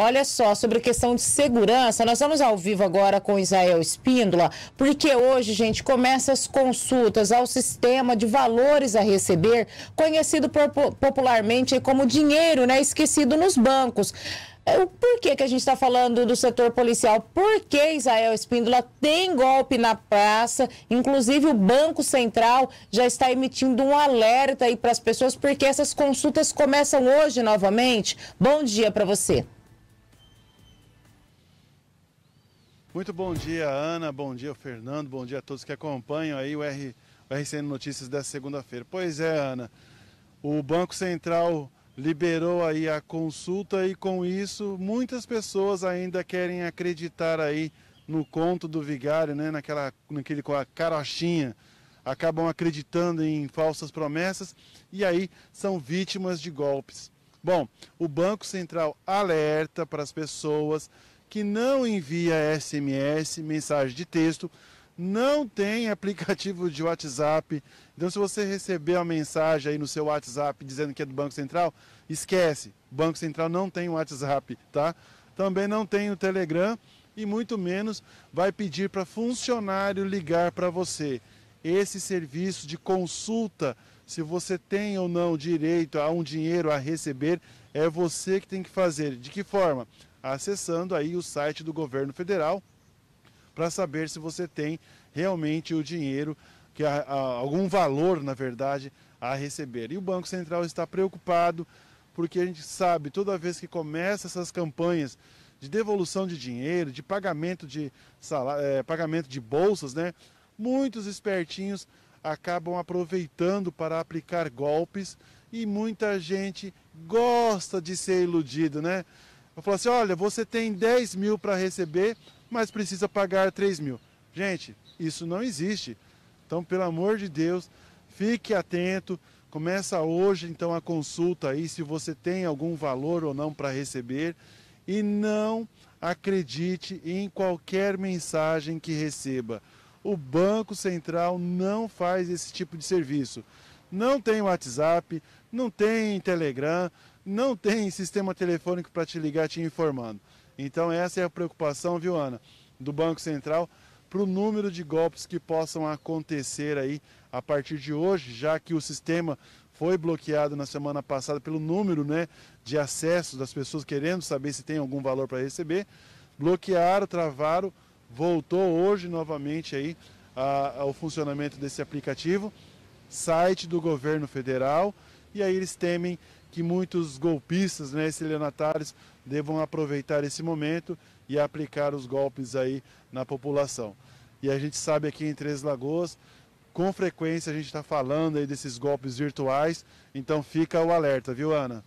Olha só, sobre a questão de segurança, nós vamos ao vivo agora com Israel Espíndola, porque hoje, gente, começa as consultas ao sistema de valores a receber, conhecido popularmente como dinheiro, né, esquecido nos bancos. É, por que, que a gente está falando do setor policial? Por que Israel Espíndola tem golpe na praça? Inclusive, o Banco Central já está emitindo um alerta aí para as pessoas, porque essas consultas começam hoje novamente. Bom dia para você. Muito bom dia, Ana, bom dia, Fernando, bom dia a todos que acompanham aí o, R, o RCN Notícias dessa segunda-feira. Pois é, Ana, o Banco Central liberou aí a consulta e com isso muitas pessoas ainda querem acreditar aí no conto do vigário, né, naquela, naquele com a carochinha, acabam acreditando em falsas promessas e aí são vítimas de golpes. Bom, o Banco Central alerta para as pessoas que não envia SMS, mensagem de texto, não tem aplicativo de WhatsApp. Então, se você receber uma mensagem aí no seu WhatsApp dizendo que é do Banco Central, esquece. O Banco Central não tem o WhatsApp, tá? Também não tem o Telegram e muito menos vai pedir para funcionário ligar para você. Esse serviço de consulta, se você tem ou não direito a um dinheiro a receber, é você que tem que fazer. De que forma? acessando aí o site do governo federal para saber se você tem realmente o dinheiro, que há, há algum valor, na verdade, a receber. E o Banco Central está preocupado porque a gente sabe, toda vez que começa essas campanhas de devolução de dinheiro, de pagamento de, salário, é, pagamento de bolsas, né, muitos espertinhos acabam aproveitando para aplicar golpes e muita gente gosta de ser iludido, né? Eu falo assim, olha, você tem 10 mil para receber, mas precisa pagar 3 mil. Gente, isso não existe. Então, pelo amor de Deus, fique atento. Começa hoje, então, a consulta aí se você tem algum valor ou não para receber. E não acredite em qualquer mensagem que receba. O Banco Central não faz esse tipo de serviço. Não tem WhatsApp, não tem Telegram, não tem sistema telefônico para te ligar te informando. Então essa é a preocupação, viu, Ana, do Banco Central para o número de golpes que possam acontecer aí a partir de hoje, já que o sistema foi bloqueado na semana passada pelo número né, de acesso das pessoas querendo saber se tem algum valor para receber. Bloquearam, travaram, voltou hoje novamente aí ao funcionamento desse aplicativo. Site do governo federal, e aí eles temem que muitos golpistas, né, estelionatários, devam aproveitar esse momento e aplicar os golpes aí na população. E a gente sabe aqui em Três Lagoas, com frequência a gente está falando aí desses golpes virtuais, então fica o alerta, viu Ana?